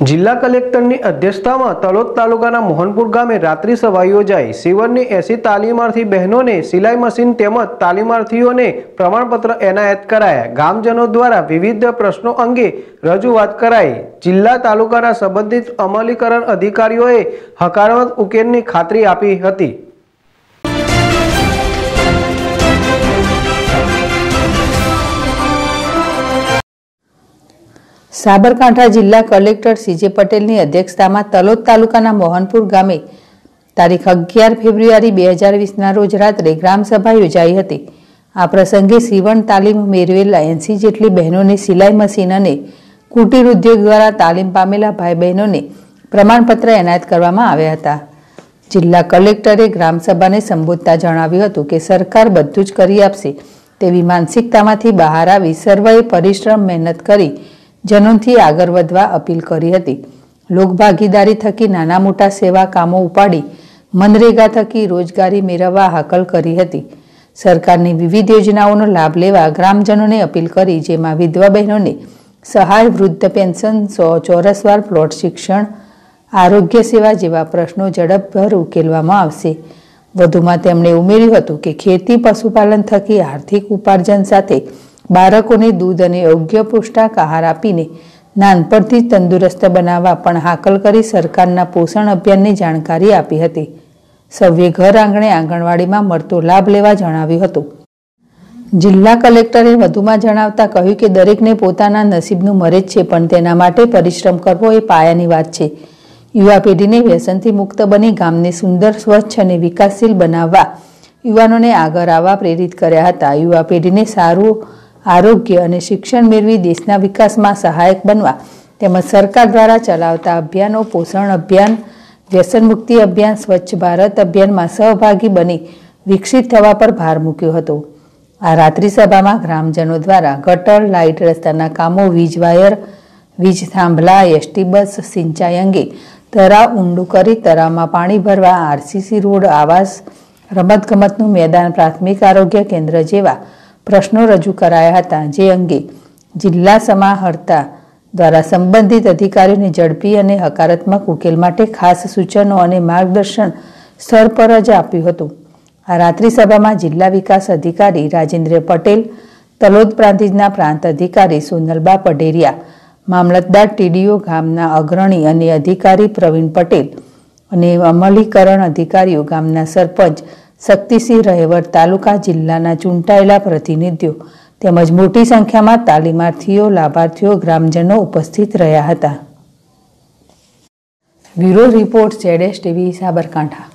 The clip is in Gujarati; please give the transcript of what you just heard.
જિલ્લા કલેક્ટરની અધ્યક્ષતામાં તલોદ તાલુકાના મોહનપુર ગામે રાત્રિ સભા યોજાઈ શિવરની એસી તાલીમાર્થી બહેનોને સિલાઈ મશીન તેમજ તાલીમાર્થીઓને પ્રમાણપત્ર એનાયત કરાયા ગામજનો દ્વારા વિવિધ પ્રશ્નો અંગે રજૂઆત કરાઈ જિલ્લા તાલુકાના સંબંધિત અમલીકરણ અધિકારીઓએ હકારાત્મક ઉકેલની ખાતરી આપી હતી સાબરકાંઠા જિલ્લા કલેક્ટર સીજે પટેલની અધ્યક્ષતામાં તલોદ તાલુકાના મોહનપુર ગામે તારીખ અગિયાર ફેબ્રુઆરી બે હજાર વીસના રોજ રાત્રે ગ્રામસભા યોજાઈ હતી આ પ્રસંગે સીવણ તાલીમ મેળવેલા એંસી જેટલી બહેનોને સિલાઈ મશીન અને કુટીર ઉદ્યોગ દ્વારા તાલીમ પામેલા ભાઈ બહેનોને પ્રમાણપત્ર એનાયત કરવામાં આવ્યા હતા જિલ્લા કલેક્ટરે ગ્રામસભાને સંબોધતા જણાવ્યું હતું કે સરકાર બધું જ કરી આપશે તેવી માનસિકતામાંથી બહાર આવી સર્વે પરિશ્રમ મહેનત કરી જનૂનથી આગળ વધવા અપીલ કરી હતી લોકભાગીદારી થકી નાના મોટા સેવા કામો ઉપાડી મનરેગા થકી રોજગારી મેળવવા હાકલ કરી હતી સરકારની વિવિધ યોજનાઓનો લાભ લેવા ગ્રામજનોને અપીલ કરી જેમાં વિધવા બહેનોને સહાય વૃદ્ધ પેન્શન સો ચોરસવાર પ્લોટ શિક્ષણ આરોગ્ય સેવા જેવા પ્રશ્નો ઝડપભર ઉકેલવામાં આવશે વધુમાં તેમણે ઉમેર્યું હતું કે ખેતી પશુપાલન થકી આર્થિક ઉપાર્જન સાથે બાળકોને દૂધ અને યોગ્ય પોષ્ટાક આહાર આપીને નાનપણથી તંદુરસ્ત બનાવવા પણ હાકલ કરી સરકારના પોષણ અભિયાનની જાણકારી આપી હતી સૌએ ઘર આંગણે આંગણવાડીમાં મળતો લાભ લેવા જણાવ્યું હતું જિલ્લા કલેક્ટરે વધુમાં જણાવતા કહ્યું કે દરેકને પોતાના નસીબનું મરે જ છે પણ તેના માટે પરિશ્રમ કરવો એ પાયાની વાત છે યુવા પેઢીને વ્યસનથી મુક્ત બની ગામને સુંદર સ્વચ્છ અને વિકાસશીલ બનાવવા યુવાનોને આગળ આવવા પ્રેરિત કર્યા હતા યુવા પેઢીને સારું આરોગ્ય અને શિક્ષણ મેળવી દેશના વિકાસમાં સહાયક બનવા તેમજ સરકાર દ્વારા ચલાવતા અભિયાનો પોષણ અભિયાન વ્યસનમુક્તિ અભિયાન સ્વચ્છ ભારત અભિયાનમાં સહભાગી બની વિકસિત થવા પર ભાર મૂક્યો હતો આ રાત્રિ સભામાં ગ્રામજનો દ્વારા ગટર લાઇટ રસ્તાના કામો વીજ વાયર વીજ થાંભલા એસટી બસ સિંચાઈ અંગે તરાવ ઊંડું કરી તરાવમાં પાણી ભરવા આરસીસી રોડ આવાસ રમતગમતનું મેદાન પ્રાથમિક આરોગ્ય કેન્દ્ર જેવા પ્રશ્નો રજૂ કરાયા હતા જે અંગે જિલ્લા સમાહર્તા દ્વારા સંબંધિત અધિકારીઓને ઝડપી અને હકારાત્મક ઉકેલ માટે ખાસ સૂચનો અને માર્ગદર્શન સ્તર પર જ આપ્યું હતું આ રાત્રિ સભામાં જિલ્લા વિકાસ અધિકારી રાજેન્દ્ર પટેલ તલોદ પ્રાંતિજના પ્રાંત અધિકારી સોનલબા પડેરિયા મામલતદાર ટીડીઓ ગામના અગ્રણી અને અધિકારી પ્રવીણ પટેલ અને અમલીકરણ અધિકારીઓ ગામના સરપંચ શક્તિસિંહ રહેવટ તાલુકા જિલ્લાના ચૂંટાયેલા પ્રતિનિધિઓ તેમજ મોટી સંખ્યામાં તાલીમાર્થીઓ લાભાર્થીઓ ગ્રામજનો ઉપસ્થિત રહ્યા હતા બ્યુરો રિપોર્ટ જેડેશ ટીવી સાબરકાંઠા